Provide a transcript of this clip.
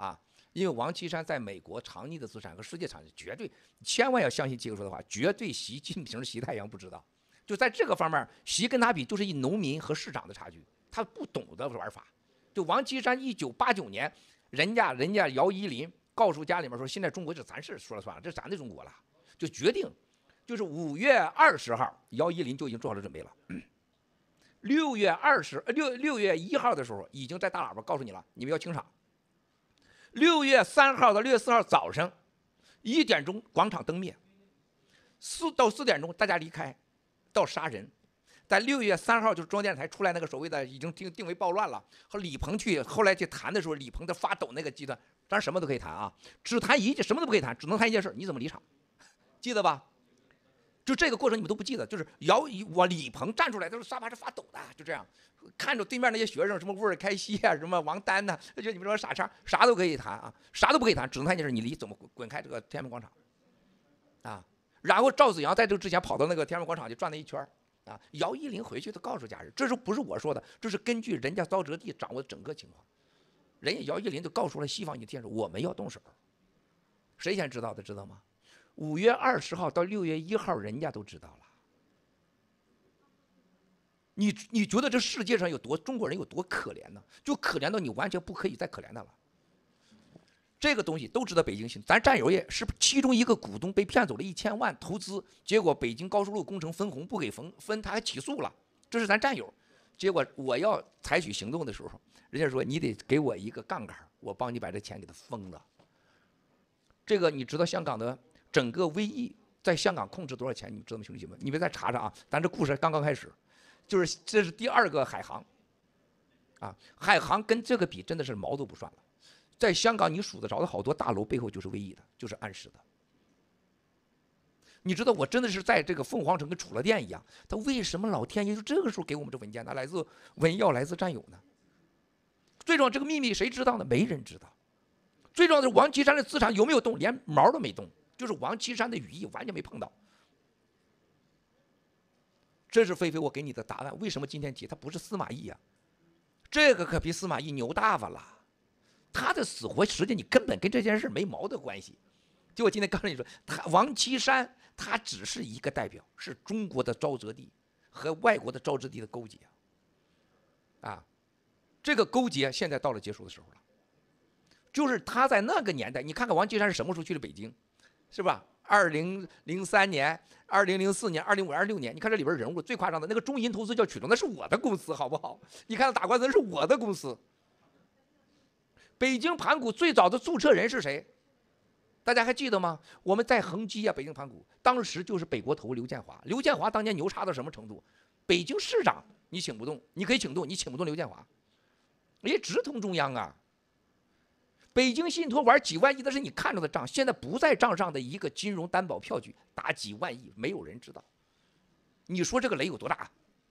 啊，因为王岐山在美国藏匿的资产和世界长期绝对千万要相信杰克说的话，绝对习近平、习太阳不知道。就在这个方面，习跟他比就是一农民和市长的差距，他不懂得玩法。就王岐山，一九八九年，人家人家姚依林告诉家里面说，现在中国是咱是说了算了，这是咱的中国了，就决定，就是五月二十号，姚依林就已经做好了准备了。六月二十，六六月一号的时候，已经在大喇叭告诉你了，你们要清场。六月三号到六月四号早上一点钟广场灯灭，四到四点钟大家离开，到杀人。在六月三号就是中央电视台出来那个所谓的已经定定为暴乱了。和李鹏去后来去谈的时候，李鹏在发抖那个阶段，当然什么都可以谈啊，只谈一件，什么都不可以谈，只能谈一件事，你怎么离场？记得吧？就这个过程你们都不记得，就是姚一，我李鹏站出来，他说沙发是发抖的，就这样，看着对面那些学生，什么乌尔开西啊，什么王丹呐，就你们说傻叉，啥都可以谈啊，啥都不可以谈，只能谈一件事，你离怎么滚开这个天安门广场，啊，然后赵子阳在这之前跑到那个天安门广场去转了一圈儿，啊，姚依林回去都告诉家人，这是不是我说的，这是根据人家遭折地掌握的整个情况，人家姚依林就告诉了西方一些天我们要动手，谁先知道的知道吗？五月二十号到六月一号，人家都知道了。你你觉得这世界上有多中国人有多可怜呢？就可怜到你完全不可以再可怜他了。这个东西都知道北京行，咱战友也是其中一个股东，被骗走了一千万投资，结果北京高速路工程分红不给分分，他还起诉了。这是咱战友，结果我要采取行动的时候，人家说你得给我一个杠杆，我帮你把这钱给他封了。这个你知道香港的？整个威易在香港控制多少钱？你们知道吗，兄弟姐妹？你们再查查啊！咱这故事刚刚开始，就是这是第二个海航，啊，海航跟这个比真的是毛都不算了。在香港，你数得着的好多大楼背后就是威易的，就是安石的。你知道我真的是在这个凤凰城跟触了电一样。他为什么老天爷就这个时候给我们这文件呢？来自文耀，来自战友呢。最重要，这个秘密谁知道呢？没人知道。最重要的是王岐山的资产有没有动？连毛都没动。就是王岐山的羽翼完全没碰到，这是菲菲我给你的答案。为什么今天提他不是司马懿呀？这个可比司马懿牛大发了，他的死活实际你根本跟这件事没毛的关系。就我今天告诉你说，他王岐山他只是一个代表，是中国的沼泽地和外国的沼泽地的勾结，啊，这个勾结现在到了结束的时候了。就是他在那个年代，你看看王岐山是什么时候去的北京？是吧？二零零三年、二零零四年、二零五二六年，你看这里边人物最夸张的那个中银投资叫曲东，那是我的公司，好不好？你看他打官司是我的公司。北京盘古最早的注册人是谁？大家还记得吗？我们在恒基啊，北京盘古当时就是北国投刘建华。刘建华当年牛叉到什么程度？北京市长你请不动，你可以请动，你请不动刘建华，人家直通中央啊。北京信托玩几万亿的是你看着的账，现在不在账上的一个金融担保票据打几万亿，没有人知道。你说这个雷有多大？